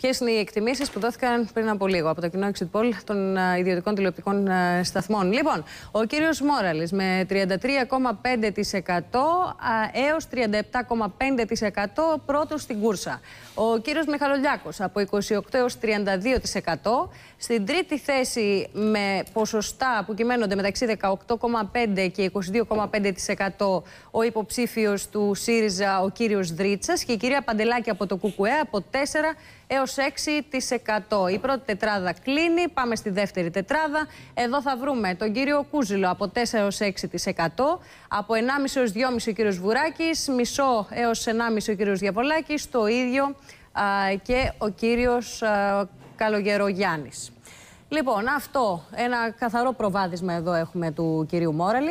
Ποιες είναι οι εκτιμήσεις που δόθηκαν πριν από λίγο από το κοινό Exit Poll των ε, ιδιωτικών τηλεοπτικών ε, σταθμών. Λοιπόν, ο κύριος Μόραλης με 33,5% έω 37,5% πρώτος στην κούρσα. Ο κύριος Μιχαλολιάκος από 28 έω 32%. Στην τρίτη θέση με ποσοστά που κυμαίνονται μεταξύ 18,5 και 22,5% ο υποψήφιος του ΣΥΡΙΖΑ, ο κύριος Δρίτσας και η κυρία Παντελάκη από το ΚΚΕ από 4 έω 6%. Η πρώτη τετράδα κλείνει, πάμε στη δεύτερη τετράδα. Εδώ θα βρούμε τον κύριο Κούζηλο από 4 6%. Από 1,5 2,5 ο κύριος Βουράκης, μισό έως 1,5 ο κύριος Διαβολάκης, το ίδιο α, και ο κύριος Καλογερό Καλογερογιάννης. Λοιπόν, αυτό, ένα καθαρό προβάδισμα εδώ έχουμε του κυρίου Μόραλη.